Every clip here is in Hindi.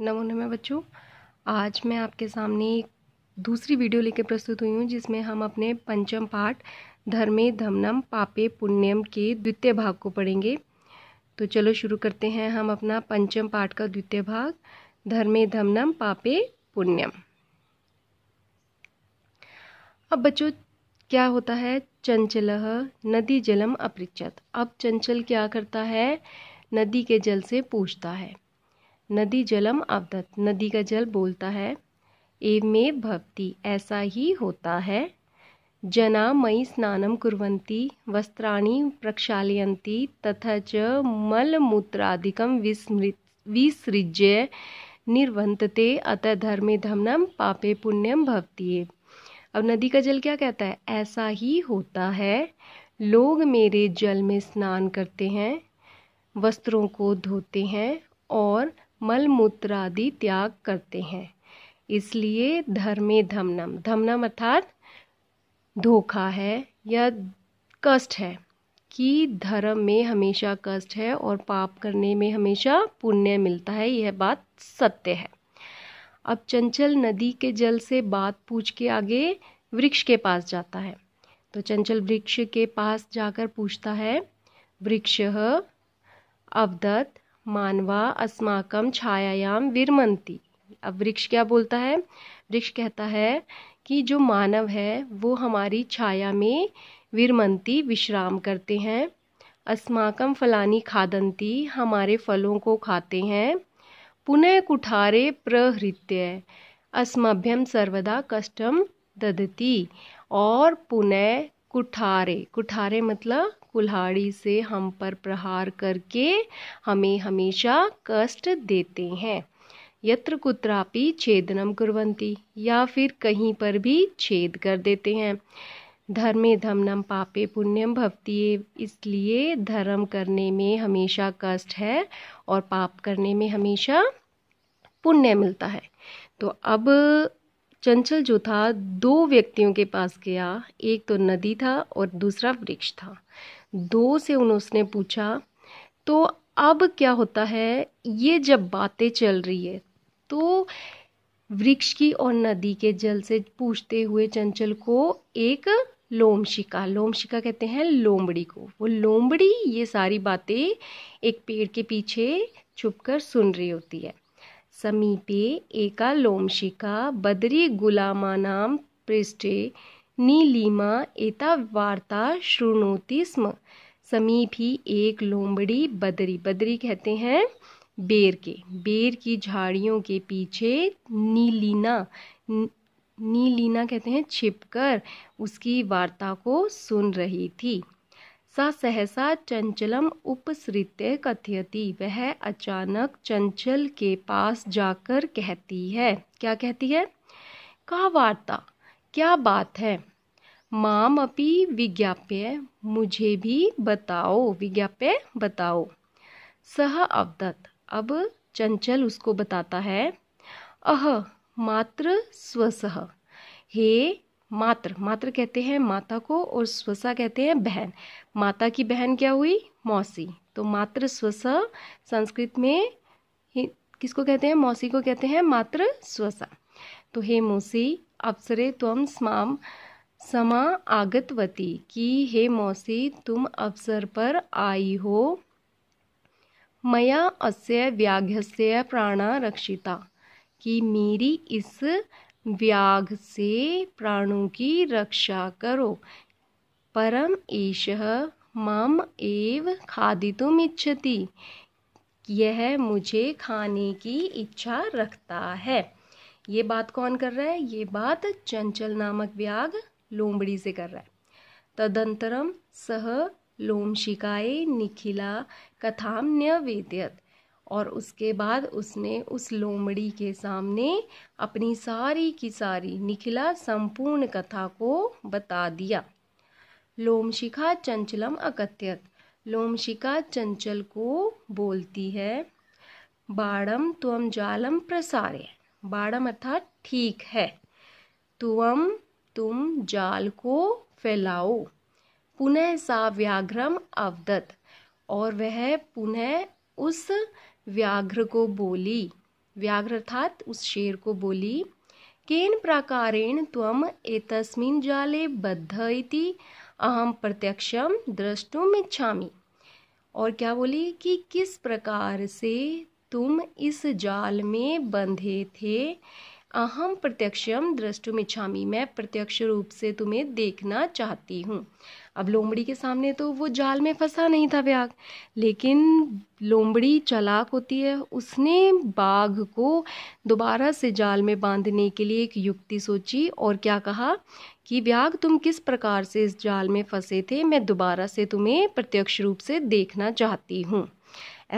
नमो में बच्चों आज मैं आपके सामने एक दूसरी वीडियो लेकर प्रस्तुत हुई हूँ जिसमें हम अपने पंचम पाठ धर्मे धमनम पापे पुण्यम के द्वितीय भाग को पढ़ेंगे तो चलो शुरू करते हैं हम अपना पंचम पाठ का द्वितीय भाग धर्मे धमनम पापे पुण्यम अब बच्चों क्या होता है चंचल नदी जलम अपृचत अब चंचल क्या करता है नदी के जल से पूछता है नदी जलम अवदत नदी का जल बोलता है एवमेव भवती ऐसा ही होता है जना मई स्नान कुरती वस्त्राणी प्रक्षालायती तथा च मलमूत्रादिकं विसृज्य निर्वंतते अतः धर्मे धमनम पापे पुण्यम है अब नदी का जल क्या कहता है ऐसा ही होता है लोग मेरे जल में स्नान करते हैं वस्त्रों को धोते हैं और मल आदि त्याग करते हैं इसलिए धर्मे धमनम धमनम अर्थात धोखा है या कष्ट है कि धर्म में हमेशा कष्ट है और पाप करने में हमेशा पुण्य मिलता है यह बात सत्य है अब चंचल नदी के जल से बात पूछ के आगे वृक्ष के पास जाता है तो चंचल वृक्ष के पास जाकर पूछता है वृक्ष अवदत्त मानवा अस्माकम छायायाम विरमंती अब वृक्ष क्या बोलता है वृक्ष कहता है कि जो मानव है वो हमारी छाया में विरमंती विश्राम करते हैं अस्माकम फलानी खादंती हमारे फलों को खाते हैं पुनः कुठारे प्रहृत्य अस्मभ्यम सर्वदा कष्टम ददती और पुनः कुठारे कुठारे मतलब कुल्हाड़ी से हम पर प्रहार करके हमें हमेशा कष्ट देते हैं यत्र कुत्रापि छेदनम कुरवंती या फिर कहीं पर भी छेद कर देते हैं धर्मे धमनम पापे पुण्यम भवती इसलिए धर्म करने में हमेशा कष्ट है और पाप करने में हमेशा पुण्य मिलता है तो अब चंचल जो था दो व्यक्तियों के पास गया एक तो नदी था और दूसरा वृक्ष था दो से उसने पूछा तो अब क्या होता है ये जब बातें चल रही है तो वृक्ष की और नदी के जल से पूछते हुए चंचल को एक लोमशिका लोमशिका कहते हैं लोमड़ी को वो लोमड़ी ये सारी बातें एक पेड़ के पीछे छुपकर सुन रही होती है समीपे एका लोमशिका बदरी गुलामा नाम पृष्ठे नीलिमा वार्ता शृणोति स्म समीप ही एक लोमड़ी बदरी बदरी कहते हैं बेर के बेर की झाड़ियों के पीछे नीलिना नीलिना कहते हैं छिपकर उसकी वार्ता को सुन रही थी सा सहसा चंचलम उपसृत्य कथयती वह अचानक चंचल के पास जाकर कहती है क्या कहती है का वार्ता क्या बात है माम अपि विज्ञाप्य मुझे भी बताओ विज्ञाप्य बताओ सह अवदत अब चंचल उसको बताता है अह मात्र स्वसह हे मात्र मात्र कहते हैं माता को और स्वसा कहते हैं बहन माता की बहन क्या हुई मौसी तो मात्र स्वसह संस्कृत में किसको कहते हैं मौसी को कहते हैं मात्र स्वसा तो हे मौसी अवसरे तम स्माम समा आगतवती कि हे मौसी तुम अवसर पर आई हो मया अस्य व्याघ्रस्य प्राणा रक्षिता कि मेरी इस व्याघ से प्राणों की रक्षा करो परम एश मम एव खादितुम इच्छति यह मुझे खाने की इच्छा रखता है ये बात कौन कर रहा है ये बात चंचल नामक व्याग लोमड़ी से कर रहा है तदंतरम सह लोम शिकाए निखिला कथाम न्यवेद्यत और उसके बाद उसने उस लोमड़ी के सामने अपनी सारी की सारी निखिला संपूर्ण कथा को बता दिया लोमशिखा चंचलम अकथ्यत लोमशिका चंचल को बोलती है बाड़म तुम जालम प्रसार्य बाड़म अर्थात ठीक है तुम तुम जाल को फैलाओ पुनः सा व्याघ्रम अवदत और वह पुनः उस व्याघ्र को बोली व्याघ्र अर्थात उस शेर को बोली केन प्रकारेण तम एतस्मिन् जाले बद्ध इति अहम प्रत्यक्षम दृष्टुम इच्छामी और क्या बोली कि किस प्रकार से तुम इस जाल में बंधे थे अहम प्रत्यक्षम दृष्टुमिच्छामी मैं प्रत्यक्ष रूप से तुम्हें देखना चाहती हूँ अब लोमड़ी के सामने तो वो जाल में फंसा नहीं था व्याग लेकिन लोमड़ी चलाक होती है उसने बाघ को दोबारा से जाल में बांधने के लिए एक युक्ति सोची और क्या कहा कि व्याघ तुम किस प्रकार से इस जाल में फंसे थे मैं दोबारा से तुम्हें प्रत्यक्ष रूप से देखना चाहती हूँ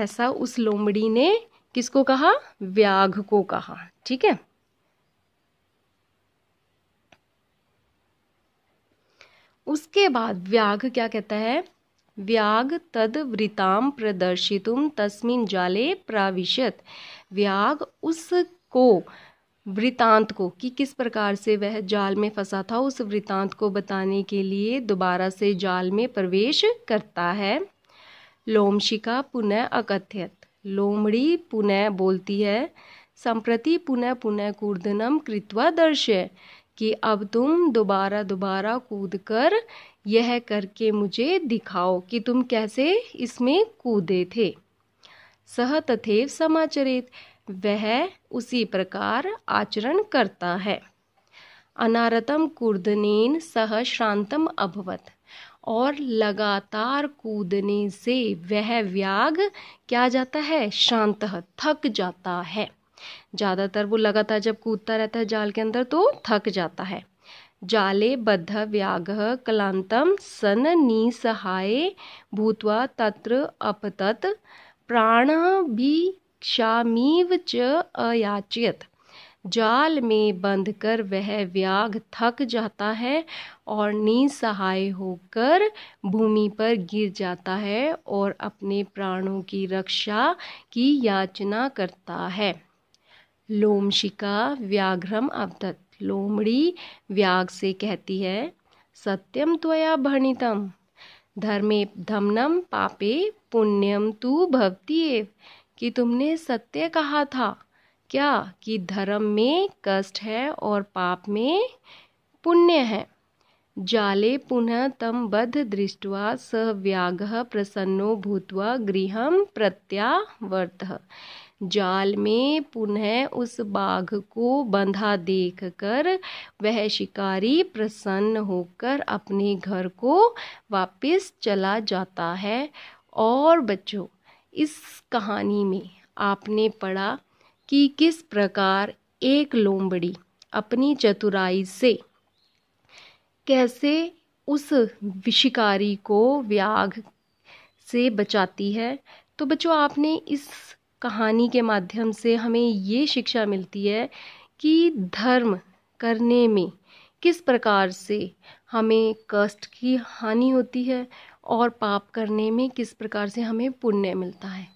ऐसा उस लोमड़ी ने किसको कहा व्याघ को कहा ठीक है उसके बाद व्याघ क्या कहता है व्याघ तद वृताम प्रदर्शितुम तस्मिन जाले प्राविशत व्याघ उसको वृतांत को कि किस प्रकार से वह जाल में फंसा था उस वृतांत को बताने के लिए दोबारा से जाल में प्रवेश करता है लोमशिका पुनः अकथ्यत लोमड़ी पुनः बोलती है संप्रति पुनः पुनः कूर्दनम कृत्वा दर्शय कि अब तुम दोबारा दोबारा कूद कर यह करके मुझे दिखाओ कि तुम कैसे इसमें कूदे थे सह तथेव समाचरित वह उसी प्रकार आचरण करता है अनारतम कूर्दनेन सह श्रांतम अभवत और लगातार कूदने से वह व्याघ क्या जाता है शांत थक जाता है ज़्यादातर वो लगातार जब कूदता रहता है जाल के अंदर तो थक जाता है जाले बद्ध व्याघ कलांतम सन निसहाय भूतवा तत्र अपतत प्राण भी क्षामीव च अयाचयत जाल में बंधकर वह व्याघ थक जाता है और निसहाय होकर भूमि पर गिर जाता है और अपने प्राणों की रक्षा की याचना करता है लोमशिका व्याघ्रम अब्दत लोमड़ी व्याघ से कहती है सत्यम त्वया भणितम धर्मे धमनम पापे पुण्यम तू भवती कि तुमने सत्य कहा था क्या कि धर्म में कष्ट है और पाप में पुण्य है जाले पुनः तम बद्ध दृष्टवा स व्याघ प्रसन्नो भूतवा गृह प्रत्यावर्त जाल में पुनः उस बाघ को बंधा देखकर वह शिकारी प्रसन्न होकर अपने घर को वापस चला जाता है और बच्चों इस कहानी में आपने पढ़ा कि किस प्रकार एक लोमड़ी अपनी चतुराई से कैसे उस शिकारी को व्याघ से बचाती है तो बच्चों आपने इस कहानी के माध्यम से हमें ये शिक्षा मिलती है कि धर्म करने में किस प्रकार से हमें कष्ट की हानि होती है और पाप करने में किस प्रकार से हमें पुण्य मिलता है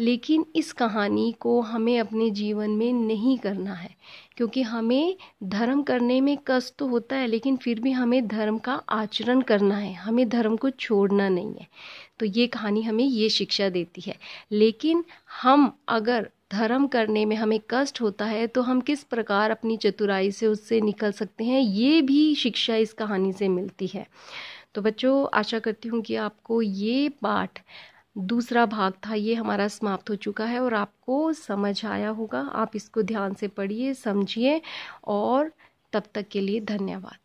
लेकिन इस कहानी को हमें अपने जीवन में नहीं करना है क्योंकि हमें धर्म करने में कष्ट तो होता है लेकिन फिर भी हमें धर्म का आचरण करना है हमें धर्म को छोड़ना नहीं है तो ये कहानी हमें ये शिक्षा देती है लेकिन हम अगर धर्म करने में हमें कष्ट होता है तो हम किस प्रकार अपनी चतुराई से उससे निकल सकते हैं ये भी शिक्षा इस कहानी से मिलती है तो बच्चों आशा करती हूँ कि आपको ये पाठ दूसरा भाग था ये हमारा समाप्त हो चुका है और आपको समझ आया होगा आप इसको ध्यान से पढ़िए समझिए और तब तक के लिए धन्यवाद